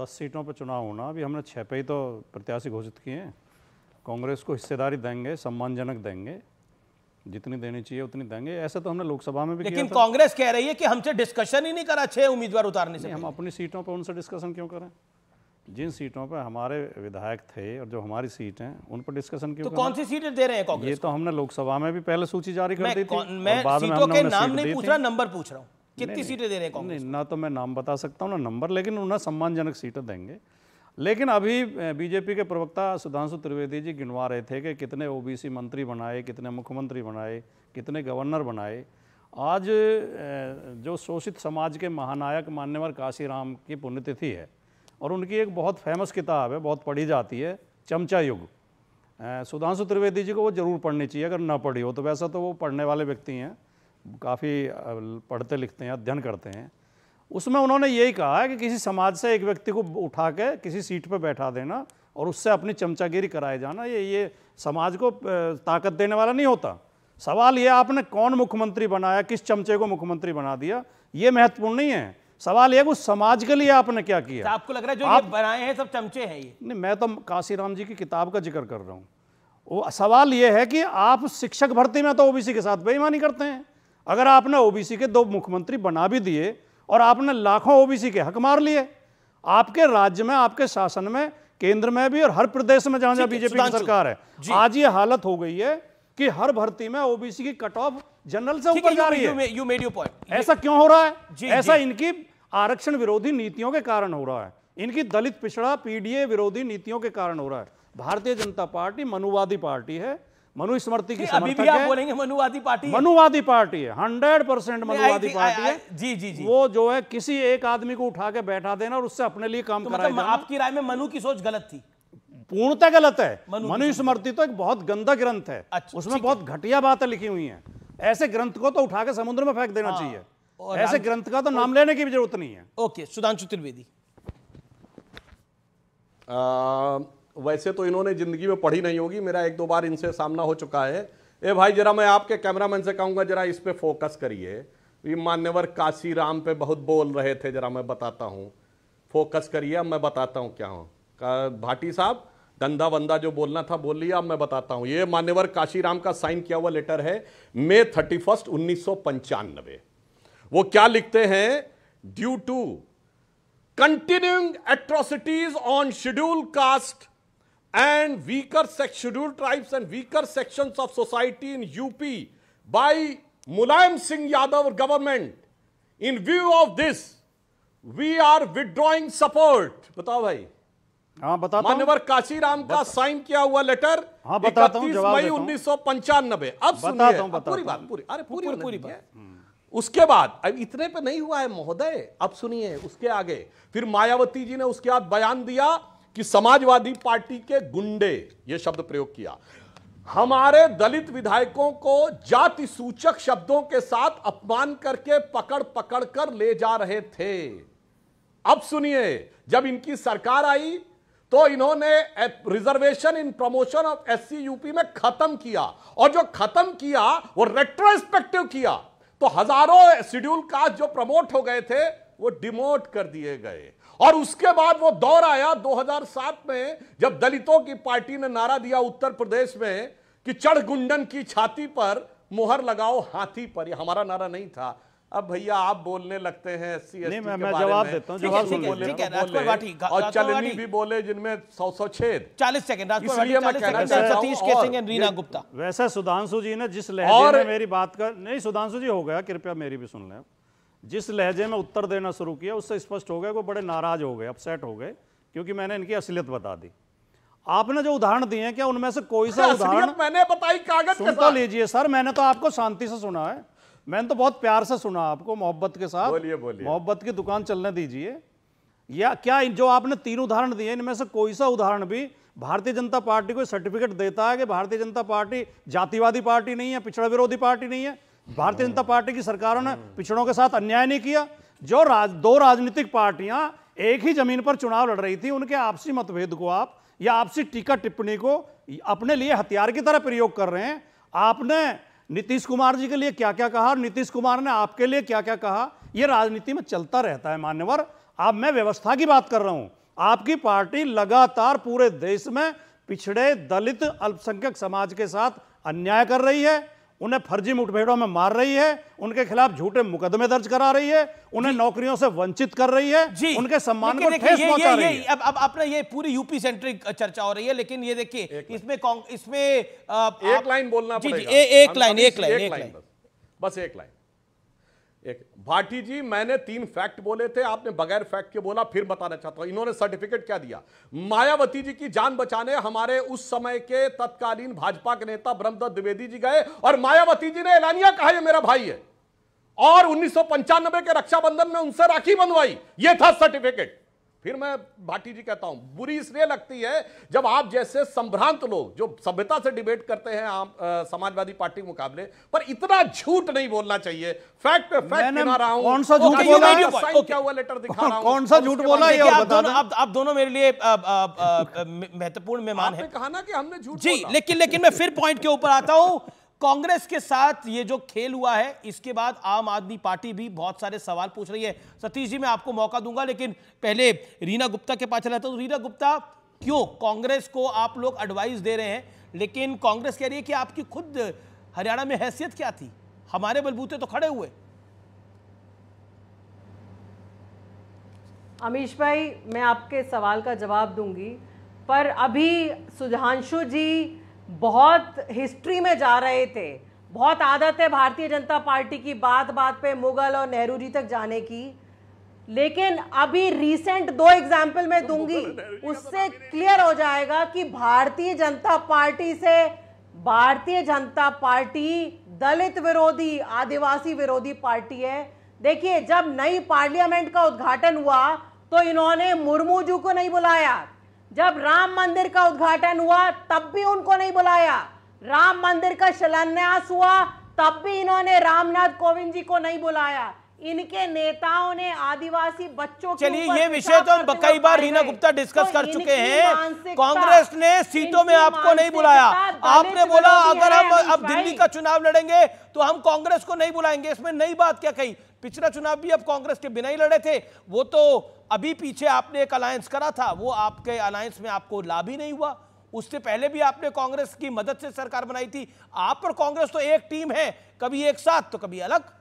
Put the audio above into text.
दस सीटों पर चुनाव होना अभी हमने छः पे ही तो प्रत्याशी घोषित किए हैं कांग्रेस को हिस्सेदारी देंगे सम्मानजनक देंगे जितनी देनी चाहिए उतनी देंगे ऐसे तो हमने लोकसभा में भी लेकिन कांग्रेस कह रही है कि हमसे डिस्कशन ही नहीं करा छह उम्मीदवार उतारने से हम अपनी सीटों पर उनसे डिस्कशन क्यों करें जिन सीटों पर हमारे विधायक थे और जो हमारी सीट है उन पर डिस्कशन क्यों तो कौन सी सीटें दे रहे हैं कांग्रेस ये तो हमने लोकसभा में भी पहले सूची जारी कर दी थी मैं सीटों के नाम नहीं पूछ रहा नंबर पूछ रहा हूँ कितनी सीटें दे रहे हैं कांग्रेस ना तो मैं नाम बता सकता हूँ ना नंबर लेकिन उन्हें सम्मानजनक सीटें देंगे लेकिन अभी बीजेपी के प्रवक्ता सुधांशु त्रिवेदी जी गिनवा रहे थे कि कितने ओबीसी मंत्री बनाए कितने मुख्यमंत्री बनाए कितने गवर्नर बनाए आज जो शोषित समाज के महानायक मान्यवर काशीराम की पुण्यतिथि है और उनकी एक बहुत फेमस किताब है बहुत पढ़ी जाती है चमचा युग सुधांशु त्रिवेदी जी को वो ज़रूर पढ़नी चाहिए अगर ना पढ़ी हो तो वैसा तो वो पढ़ने वाले व्यक्ति हैं काफ़ी पढ़ते लिखते हैं अध्ययन करते हैं उसमें उन्होंने यही कहा है कि किसी समाज से एक व्यक्ति को उठा के किसी सीट पर बैठा देना और उससे अपनी चमचागिरी कराए जाना ये ये समाज को ताकत देने वाला नहीं होता सवाल ये आपने कौन मुख्यमंत्री बनाया किस चमचे को मुख्यमंत्री बना दिया ये महत्वपूर्ण नहीं है सवाल उस समाज के लिए आपने क्या किया अच्छा, आपको लग रहा है जो आप, बनाए हैं सब चमचे हैं ये नहीं मैं तो काशीराम जी की किताब का जिक्र कर रहा हूँ वो सवाल ये है कि आप शिक्षक भर्ती में तो ओबीसी के साथ बेईमानी करते हैं अगर आपने ओबीसी के दो मुख्यमंत्री बना भी दिए और आपने लाखों ओबीसी के हक मार लिए आपके राज्य में आपके शासन में केंद्र में भी और हर प्रदेश में जहां जहां बीजेपी की सरकार है आज ये हालत हो गई है कि हर भर्ती में ओबीसी की कट ऑफ जनरल से ऊपर जा रही है यू मेड यू पॉइंट ऐसा क्यों हो रहा है ऐसा इनकी आरक्षण विरोधी नीतियों के कारण हो रहा है इनकी दलित पिछड़ा पीडीए विरोधी नीतियों के कारण हो रहा है भारतीय जनता पार्टी मनुवादी पार्टी है मनुस्मृति की अभी भी आप बोलेंगे मनुवादी पार्टी मनुवादी पार्टी है हंड्रेड परसेंट मनुवादी पार्टी है जी जी जी वो जो है किसी एक आदमी को उठा के बैठा देना और उससे अपने लिए काम तो मतलब आपकी राय में मनु की सोच गलत थी पूर्णतः गलत है मनुस्मृति तो एक बहुत गंदा ग्रंथ है अच्छा, उसमें बहुत घटिया बातें लिखी हुई हैं ऐसे ग्रंथ को तो उठा के समुद्र में फेंक देना हाँ, चाहिए ऐसे ग्रंथ का तो नाम लेने की भी जरूरत नहीं है ओके सुधांशु त्रिवेदी वैसे तो इन्होंने ज़िंदगी में पढ़ी नहीं होगी मेरा एक दो बार इनसे सामना हो चुका है ए भाई जरा मैं आपके कैमरामैन से कहूँगा जरा इस पर फोकस करिए ये मान्यवर काशी राम पे बहुत बोल रहे थे जरा मैं बताता हूँ फोकस करिए अब मैं बताता हूँ क्या हूँ भाटी साहब धंधा वंदा जो बोलना था बोल लिया अब मैं बताता हूँ ये मान्यवर काशीराम का साइन किया हुआ लेटर है मे थर्टी फर्स्ट उन्नीस वो क्या लिखते हैं due to continuing atrocities on scheduled caste and weaker scheduled tribes and weaker sections of society in UP by Mulayam Singh Yadav government. In view of this, we are withdrawing support. बताओ भाई हाँ बताता मान्यवर काशीराम का sign किया हुआ letter हाँ बताता हूँ मई उन्नीस सौ पंचानबे अब बताता हूँ पूरी बात पूरी अरे पूरी, पूरी बात उसके बाद अब इतने पे नहीं हुआ है महोदय अब सुनिए उसके आगे फिर मायावती जी ने उसके बाद बयान दिया कि समाजवादी पार्टी के गुंडे यह शब्द प्रयोग किया हमारे दलित विधायकों को जाति सूचक शब्दों के साथ अपमान करके पकड़ पकड़ कर ले जा रहे थे अब सुनिए जब इनकी सरकार आई तो इन्होंने reservation in promotion of SC UP में खत्म किया और जो खत्म किया वो रेट्रोस्पेक्टिव किया तो हजारों शेड्यूल कास्ट जो प्रमोट हो गए थे वो डिमोट कर दिए गए और उसके बाद वो दौर आया 2007 में जब दलितों की पार्टी ने नारा दिया उत्तर प्रदेश में कि चढ़ गुंडन की छाती पर मोहर लगाओ हाथी पर ये हमारा नारा नहीं था अब भैया आप बोलने लगते हैं एस सी मैं, मैं जवाब देता हूँ जवाब बोले और चलनी भी बोले जिनमें सौ सौ छेद चालीस सेकंड सतीश केसिंग एंड रीना गुप्ता वैसे सुधांशु जी ने जिस लहर में मेरी बात कर नहीं सुधांशु जी हो गया कृपया मेरी भी सुन लें जिस लहजे में उत्तर देना शुरू किया उससे स्पष्ट हो गया वो बड़े नाराज़ हो गए अपसेट हो गए क्योंकि मैंने इनकी असलियत बता दी आपने जो उदाहरण दिए हैं क्या उनमें से कोई सा उदाहरण मैंने बताई कागज सुन तो लीजिए सर मैंने तो आपको शांति से सुना है मैंने तो बहुत प्यार से सुना आपको मोहब्बत के साथ बोलिए बोलिए मोहब्बत की दुकान चलने दीजिए या क्या जो आपने तीन उदाहरण दिए इनमें से कोई सा उदाहरण भी भारतीय जनता पार्टी को सर्टिफिकेट देता है कि भारतीय जनता पार्टी जातिवादी पार्टी नहीं है पिछड़ा विरोधी पार्टी नहीं है भारतीय जनता पार्टी की सरकारों ने पिछड़ों के साथ अन्याय नहीं किया जो राज, दो राजनीतिक पार्टियां एक ही जमीन पर चुनाव लड़ रही थी उनके आपसी मतभेद को आप या आपसी टीका टिप्पणी को अपने लिए हथियार की तरह प्रयोग कर रहे हैं आपने नीतीश कुमार जी के लिए क्या क्या कहा नीतीश कुमार ने आपके लिए क्या क्या कहा यह राजनीति में चलता रहता है मान्यवर आप मैं व्यवस्था की बात कर रहा हूं आपकी पार्टी लगातार पूरे देश में पिछड़े दलित अल्पसंख्यक समाज के साथ अन्याय कर रही है उन्हें फर्जी मुठभेड़ों में मार रही है उनके खिलाफ झूठे मुकदमे दर्ज करा रही है उन्हें नौकरियों से वंचित कर रही है उनके सम्मान को ठेस पहुंचा रही है अब अब आपने ये पूरी यूपी सेंट्रिक चर्चा हो रही है लेकिन ये देखिए इसमें इसमें एक लाइन बोलना जी, जी, ए, एक लाइन एक लाइन एक लाइन बस एक लाइन एक भाटी जी मैंने तीन फैक्ट बोले थे आपने बगैर फैक्ट के बोला फिर बताना चाहता हूं इन्होंने सर्टिफिकेट क्या दिया मायावती जी की जान बचाने हमारे उस समय के तत्कालीन भाजपा के नेता ब्रह्मदत्त द्विवेदी जी गए और मायावती जी ने एलानिया कहा ये मेरा भाई है और उन्नीस के रक्षाबंधन में उनसे राखी बंधवाई यह था सर्टिफिकेट फिर मैं भाटी जी कहता हूं बुरी इसलिए लगती है जब आप जैसे संभ्रांत लोग जो सभ्यता से डिबेट करते हैं आम समाजवादी पार्टी के मुकाबले पर इतना झूठ नहीं बोलना चाहिए फैक्ट पे फैक्ट गिना रहा हूं कौन सा झूठ बोला क्या हुआ लेटर दिखा रहा हूं कौन सा झूठ बोला ये आप दोनों मेरे लिए महत्वपूर्ण मेहमान है कहा ना कि हमने झूठ जी लेकिन लेकिन मैं फिर पॉइंट के ऊपर आता हूं कांग्रेस के साथ ये जो खेल हुआ है इसके बाद आम आदमी पार्टी भी बहुत सारे सवाल पूछ रही है सतीश जी मैं आपको मौका दूंगा लेकिन पहले रीना गुप्ता के पास रहता हूँ रीना गुप्ता क्यों कांग्रेस को आप लोग एडवाइस दे रहे हैं लेकिन कांग्रेस कह रही है कि आपकी खुद हरियाणा में हैसियत क्या थी हमारे बलबूते तो खड़े हुए अमीश भाई मैं आपके सवाल का जवाब दूंगी पर अभी सुधांशु जी बहुत हिस्ट्री में जा रहे थे बहुत आदत है भारतीय जनता पार्टी की बात बात पे मुगल और नेहरू जी तक जाने की लेकिन अभी रिसेंट दो एग्जाम्पल मैं तो दूंगी तो उससे क्लियर हो जाएगा कि भारतीय जनता पार्टी से भारतीय जनता पार्टी दलित विरोधी आदिवासी विरोधी पार्टी है देखिए जब नई पार्लियामेंट का उद्घाटन हुआ तो इन्होंने मुर्मू जी को नहीं बुलाया जब राम मंदिर का उद्घाटन हुआ तब भी उनको नहीं बुलाया राम मंदिर का शिलान्यास हुआ तब भी इन्होंने रामनाथ कोविंद जी को नहीं बुलाया इनके नेताओं ने आदिवासी बच्चों चलिए ये विषय तो हम कई बार रीना गुप्ता डिस्कस तो कर चुके हैं कांग्रेस ने सीटों में आपको नहीं बुलाया आपने बोला अगर हम अब दिल्ली का चुनाव लड़ेंगे तो हम कांग्रेस को नहीं बुलाएंगे इसमें नई बात क्या कही पिछला चुनाव भी अब कांग्रेस के बिना ही लड़े थे वो तो अभी पीछे आपने एक अलायंस करा था वो आपके अलायंस में आपको लाभ ही नहीं हुआ उससे पहले भी आपने कांग्रेस की मदद से सरकार बनाई थी आप और कांग्रेस तो एक टीम है कभी एक साथ तो कभी अलग